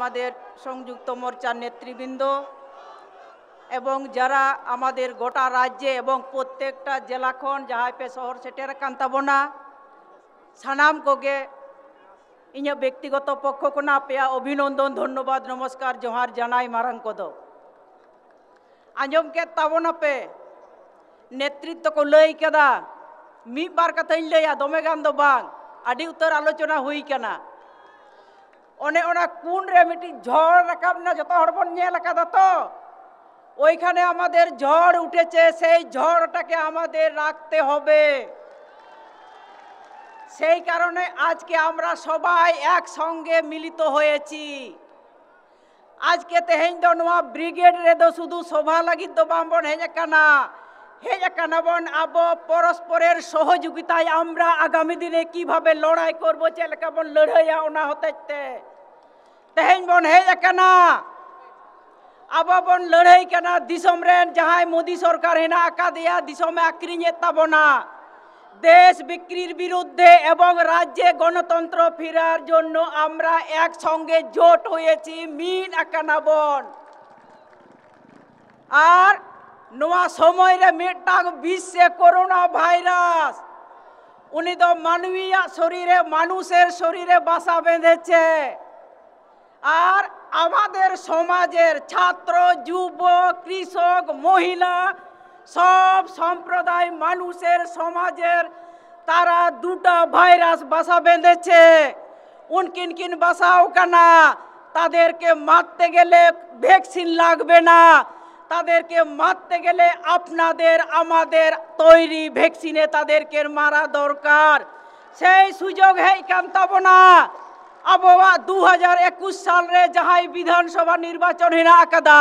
আমাদের সংযুক্ত মোর্চার নেতৃবৃন্দ এবং যারা আমাদের গোটা রাজ্যে এবং প্রত্যেকটা জেলাখন জাহাইপে শহর সেটের কান্তাবনা সানাম কোগে ইঞ ব্যক্তিগত পক্ষ কোনা পেয়া অভিনন্দন ধন্যবাদ নমস্কার জোহার জানাই মারাং কদ আঞ্জমকে কে পে নেতৃত্ব কো লই কেদা মিবার কথা লইয়া দমে গান দো বাং আডি উত্তর আলোচনা হুই কেনা ᱚᱱᱮ ᱚᱱᱟ ᱠᱩᱱ ᱨᱮ ᱢᱤᱫᱴᱤᱡ ᱡᱷᱚᱲ ᱨᱟᱠᱟᱵ ᱮᱱᱟ ᱡᱚᱛᱚ ᱦᱚᱲ ᱵᱚᱱ ᱧᱮᱞ ᱟᱠᱟᱫᱟ ᱛᱚ ওইখানে আমাদের ঝড় উঠেছে সেই ঝড়টাকে আমাদের রাখতে হবে সেই কারণে আজকে আমরা সবাই একসঙ্গে মিলিত হয়েছি আজকে তেহেঞ্জ নোয়া ব্রিগেড রেদো শুধু শোভা লাগিত বাম্বন হেঁচে কানা হে আব পরস্পরের সহযোগিতায় আমরা আগামী দিনে কিভাবে লড়াই করব চেলকাবন লড়াইয়া ওনা হতে তেহেন বন হে একানা আবাবন লড়াই কেনা দিশম যাহাই মোদি সরকার হেনা আকা দিয়া দিশমে আক্রিঞ্জে তাবনা দেশ বিক্রির বিরুদ্ধে এবং রাজ্যে গণতন্ত্র ফিরার জন্য আমরা সঙ্গে জোট হয়েছি মিন একানাবন আর নোয়া সময়রে ᱨᱮ বিশ্বে করোনা ভাইরাস উনি তো মানবীয় শরীরে মানুষের শরীরে বাসা বেঁধেছে আর আমাদের সমাজের ছাত্র যুব কৃষক মহিলা সব সম্প্রদায় মানুষের সমাজের তারা দুটা ভাইরাস বাসা বেঁধেছে উনকিন কিন বাসাও কেনা তাদেরকে মারতে গেলে ভ্যাকসিন লাগবে না তাদেরকে মারতে গেলে আপনাদের আমাদের তৈরি ভ্যাকসিনে তাদেরকে মারা দরকার সেই সুযোগ হেই কান্তাব না আবহাওয়া দু হাজার একুশ সালে যাহাই বিধানসভা নির্বাচন হিনা আকাদা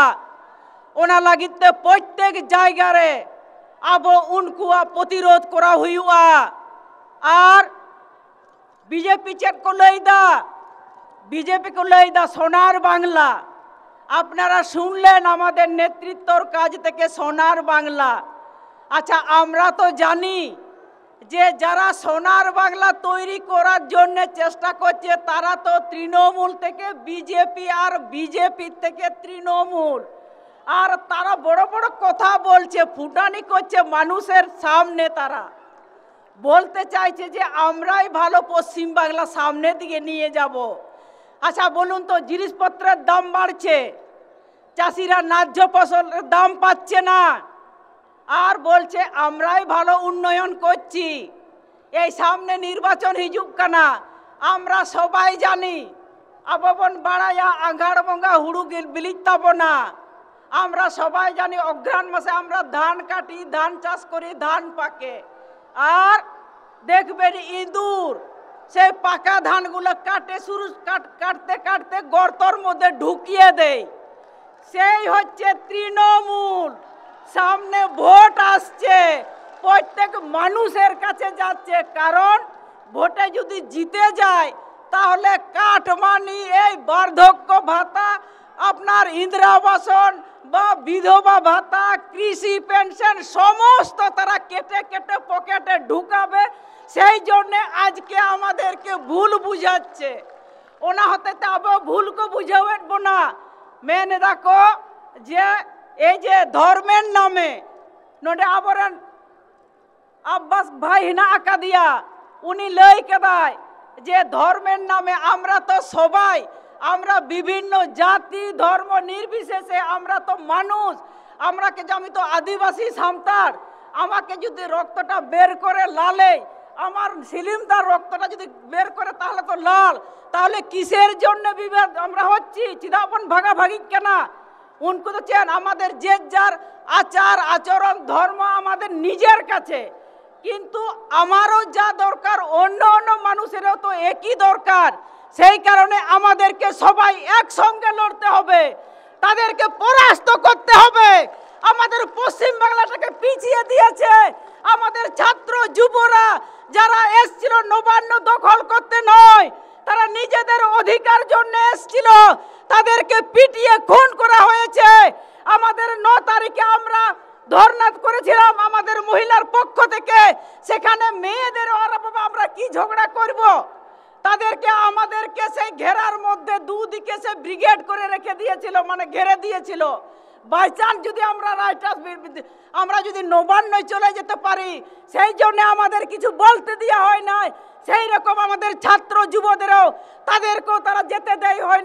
ওনা লাগিতে প্রত্যেক জায়গারে আবো উনকুয়া প্রতিরোধ করা হইয়া আর বিজেপি চেক করলেই দা বিজেপি করলেই দা সোনার বাংলা আপনারা শুনলেন আমাদের নেতৃত্বর কাজ থেকে সোনার বাংলা আচ্ছা আমরা তো জানি যে যারা সোনার বাংলা তৈরি করার জন্য চেষ্টা করছে তারা তো তৃণমূল থেকে বিজেপি আর বিজেপি থেকে তৃণমূল আর তারা বড় বড় কথা বলছে ফুটানি করছে মানুষের সামনে তারা বলতে চাইছে যে আমরাই ভালো পশ্চিম বাংলা সামনের দিকে নিয়ে যাব আচ্ছা বলুন তো জিনিসপত্রের দাম বাড়ছে চাষিরা ন্যায্য ফসলের দাম পাচ্ছে না আর বলছে আমরাই ভালো উন্নয়ন করছি এই সামনে নির্বাচন হিজুক কানা আমরা সবাই জানি আবন বাড়াইয়া আঘাড় বঙ্গা হুড়ু বিলিতাব না আমরা সবাই জানি অঘ্রাণ মাসে আমরা ধান কাটি ধান চাষ করি ধান পাকে আর দেখবেন ইঁদুর সেই পাকা ধানগুলো কাটে শুরু কাটতে কাটতে গর্তর মধ্যে ঢুকিয়ে দেয় সেই হচ্ছে তৃণমূল সামনে ভোট আসছে প্রত্যেক মানুষের কাছে যাচ্ছে কারণ ভোটে যদি জিতে যায় তাহলে কাঠমানি এই বার্ধক্য ভাতা আপনার ইন্দিরাবাসন বা বিধবা ভাতা কৃষি পেনশন সমস্ত তারা কেটে কেটে পকেটে ঢুকাবে সেই জন্যে আজকে আমাদেরকে ভুল বুঝাচ্ছে ওনা হতে তো আবার ভুলকে বুঝাবেন না মেনে দেখো যে এই যে ধর্মের নামে নোটে আবরণ আব্বাস ভাই না আঁকা দিয়া উনি লই কেদায় যে ধর্মের নামে আমরা তো সবাই আমরা বিভিন্ন জাতি ধর্ম নির্বিশেষে আমরা তো মানুষ আমরাকে যে আমি তো আদিবাসী সামতার আমাকে যদি রক্তটা বের করে লালেই আমার সিলিম তার রক্তটা যদি বের করে তাহলে তো লাল তাহলে কিসের জন্য বিভেদ আমরা হচ্ছি চিদাপন ভাগাভাগি কেনা উনকু তো চেন আমাদের যে যার আচার আচরণ ধর্ম আমাদের নিজের কাছে কিন্তু আমারও যা দরকার অন্য অন্য মানুষেরও তো একই দরকার সেই কারণে আমাদেরকে সবাই একসঙ্গে লড়তে হবে তাদেরকে পরাস্ত করতে হবে আমাদের পশ্চিম বাংলাটাকে পিছিয়ে দিয়েছে আমাদের ছাত্র যুবরা যারা এসছিল নবান্ন দখল করতে নয় তারা নিজেদের অধিকার জন্য এসছিল তাদেরকে পিটিয়ে খুন করা হয়েছে আমাদের ন তারিখে আমরা ধর্নাথ করেছিলাম আমাদের মহিলার পক্ষ থেকে সেখানে মেয়েদের আমরা কি ঝগড়া করব। তাদেরকে আমাদেরকে সেই ঘেরার মধ্যে দুদিকে সে ব্রিগেড করে রেখে দিয়েছিল মানে ঘেরে দিয়েছিল বাই চান্স যদি আমরা রাইটার্স আমরা যদি নবান্ন চলে যেতে পারি সেই জন্য আমাদের কিছু বলতে দেওয়া হয় নাই সেই রকম আমাদের ছাত্র যুবদেরও তাদেরকেও তারা যেতে দেয় হয়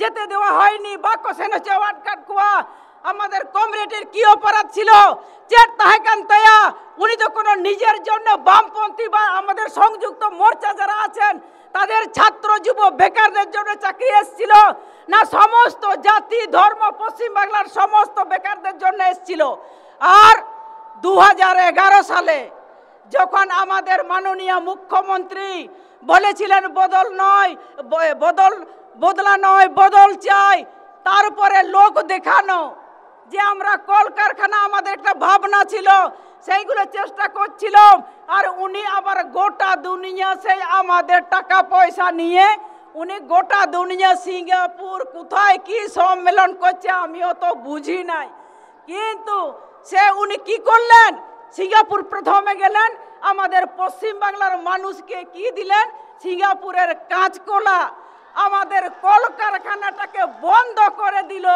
যেতে দেওয়া হয়নি বা ওয়ার্ড চেওয়াট কুয়া আমাদের কমরেডের কি অপরাধ ছিল যে তাহেকান তয়া উনি তো কোনো নিজের জন্য বামপন্থী বা আমাদের সংযুক্ত মোর্চা যারা আছেন তাদের ছাত্র যুব বেকারদের জন্য চাকরি এসছিল না সমস্ত জাতি ধর্ম পশ্চিমবাংলার সমস্ত বেকারদের জন্য এসছিল আর দু সালে যখন আমাদের মাননীয় মুখ্যমন্ত্রী বলেছিলেন বদল নয় বদল বদলা নয় বদল চাই তারপরে লোক দেখানো যে আমরা কলকারখানা আমাদের একটা ভাবনা ছিল সেইগুলো চেষ্টা করছিলাম আর উনি আবার গোটা দুনিয়া সেই আমাদের টাকা পয়সা নিয়ে উনি গোটা দুনিয়া সিঙ্গাপুর কোথায় কি সম্মেলন করছে আমিও তো বুঝি নাই কিন্তু সে উনি কি করলেন সিঙ্গাপুর প্রথমে গেলেন আমাদের পশ্চিম বাংলার মানুষকে কি দিলেন সিঙ্গাপুরের কাঁচকলা আমাদের কলকারখানাটাকে বন্ধ করে দিল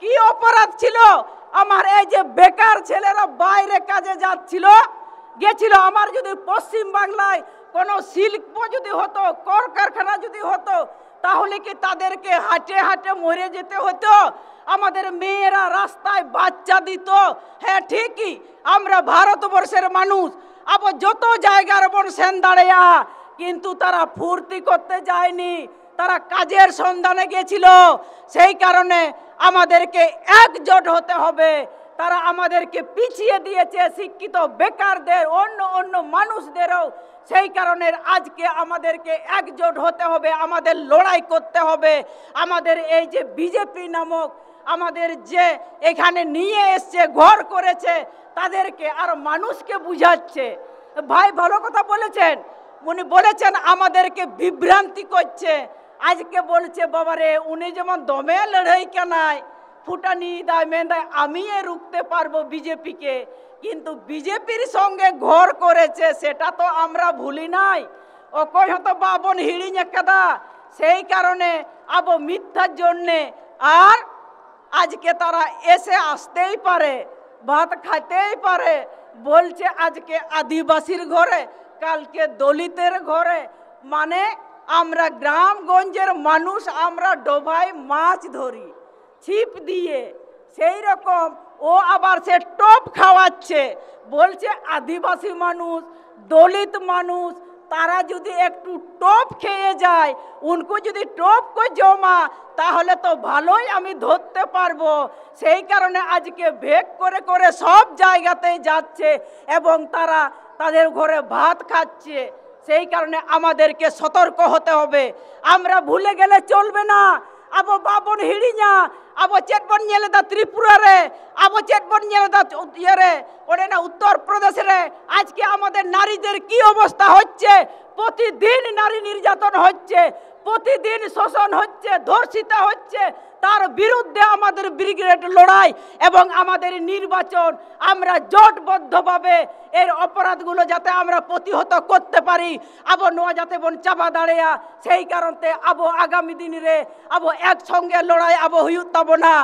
কি অপরাধ ছিল আমার এই যে বেকার ছেলেরা বাইরে কাজে যাচ্ছিল গেছিল আমার যদি পশ্চিম বাংলায় কোনো শিল্প যদি হতো কলকারখানা যদি হতো তাহলে কি তাদেরকে হাটে হাটে মরে যেতে হতো আমাদের মেয়েরা রাস্তায় বাচ্চা দিত হ্যাঁ ঠিকই আমরা ভারতবর্ষের মানুষ আবার যত জায়গার সেন দাঁড়িয়া কিন্তু তারা ফুর্তি করতে যায়নি তারা কাজের সন্ধানে গেছিল সেই কারণে আমাদেরকে একজোট হতে হবে তারা আমাদেরকে পিছিয়ে দিয়েছে শিক্ষিত বেকারদের অন্য অন্য মানুষদেরও সেই কারণে আজকে আমাদেরকে একজোট হতে হবে আমাদের লড়াই করতে হবে আমাদের এই যে বিজেপি নামক আমাদের যে এখানে নিয়ে এসছে ঘর করেছে তাদেরকে আর মানুষকে বুঝাচ্ছে ভাই ভালো কথা বলেছেন উনি বলেছেন আমাদেরকে বিভ্রান্তি করছে আজকে বলছে বাবারে উনি যেমন দমে লড়াই কেনায় ফুটানি দায় মেদায় আমি রুখতে পারবো বিজেপিকে কিন্তু বিজেপির সঙ্গে ঘর করেছে সেটা তো আমরা ভুলি নাই ও কই হতো বাবন হিড়ি নেকাদা সেই কারণে আবো মিথ্যার জন্যে আর আজকে তারা এসে আসতেই পারে ভাত খাইতেই পারে বলছে আজকে আদিবাসীর ঘরে কালকে দলিতের ঘরে মানে আমরা গ্রামগঞ্জের মানুষ আমরা ডোবায় মাছ ধরি ছিপ দিয়ে সেই রকম ও আবার সে টপ খাওয়াচ্ছে বলছে আদিবাসী মানুষ দলিত মানুষ তারা যদি একটু টোপ খেয়ে যায় উনকু যদি টোপ করে জমা তাহলে তো ভালোই আমি ধরতে পারবো সেই কারণে আজকে ভেগ করে করে সব জায়গাতেই যাচ্ছে এবং তারা তাদের ঘরে ভাত খাচ্ছে সেই কারণে আমাদেরকে সতর্ক হতে হবে আমরা ভুলে গেলে চলবে না ᱟᱵᱚ ᱵᱟᱵᱚᱱ ᱦᱤᱲᱤᱧᱟ ᱟᱵᱚ ᱪᱮᱫ ᱵᱚᱱ ᱧᱮᱞ ᱮᱫᱟ ᱛᱨᱤᱯᱩᱨᱟ ᱨᱮ ᱟᱵᱚ ᱪᱮᱫ ᱵᱚᱱ ᱧᱮᱞ ᱮᱫᱟ ইয়ে রে ওরেনা উত্তর প্রদেশে আজকে আমাদের নারীদের কি অবস্থা হচ্ছে প্রতিদিন নারী নির্যাতন হচ্ছে প্রতিদিন শোষণ হচ্ছে ধর্ষিতা হচ্ছে তার বিরুদ্ধে আমাদের ব্রিগেড লড়াই এবং আমাদের নির্বাচন আমরা জোটবদ্ধভাবে এর অপরাধগুলো যাতে আমরা প্রতিহত করতে পারি আবো নোয়া যাতে বোন চাপা দাঁড়িয়া সেই কারণে আবো আগামী দিনে আবো একসঙ্গে লড়াই আবো হইউক তাবো না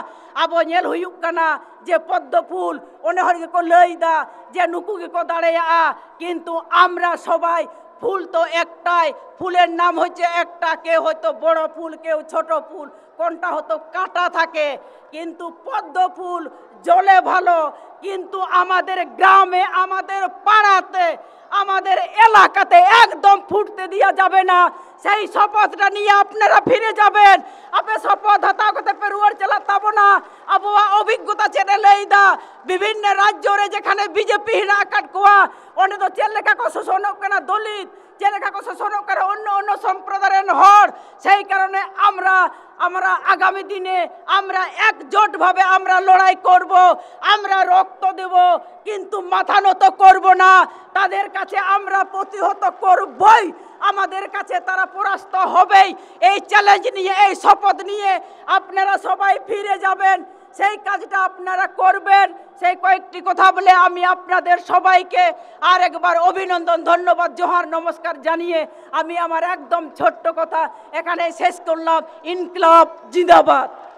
আবো নেল হইউক কানা যে পদ্ম ফুল অনেক লই দা যে নুকুকে কো দাঁড়িয়ে কিন্তু আমরা সবাই ফুল তো একটাই ফুলের নাম হচ্ছে একটা কেউ হয়তো বড় ফুল কেউ ছোট ফুল কোনটা হয়তো কাটা থাকে কিন্তু পদ্ম ফুল জলে ভালো কিন্তু আমাদের গ্রামে আমাদের পাড়াতে আমাদের এলাকাতে একদম ফুটতে দিয়া যাবে না সেই শপথটা নিয়ে আপনারা ফিরে যাবেন আপনি শপথ হতাগতে পেরুয়ার চালাতাবো না আবহাওয়া অভিজ্ঞতা লেই দা বিভিন্ন রাজ্যরে যেখানে বিজেপি হিরা কাটকোয়া অনেক তো চেলেখা কশোষণ কেনা দলিত জেলেখা কথা করে অন্য অন্য সম্প্রদায়ের সেই কারণে আমরা আমরা আগামী দিনে আমরা একজোটভাবে আমরা লড়াই আমরা রক্ত কিন্তু মাথা নত করব না তাদের কাছে আমরা প্রতিহত করবই আমাদের কাছে তারা পরাস্ত হবেই এই চ্যালেঞ্জ নিয়ে এই শপথ নিয়ে আপনারা সবাই ফিরে যাবেন সেই কাজটা আপনারা করবেন সেই কয়েকটি কথা বলে আমি আপনাদের সবাইকে আর একবার অভিনন্দন ধন্যবাদ জোহার নমস্কার জানিয়ে আমি আমার একদম ছোট্ট কথা এখানে শেষ করলাম ইনকলাব জিন্দাবাদ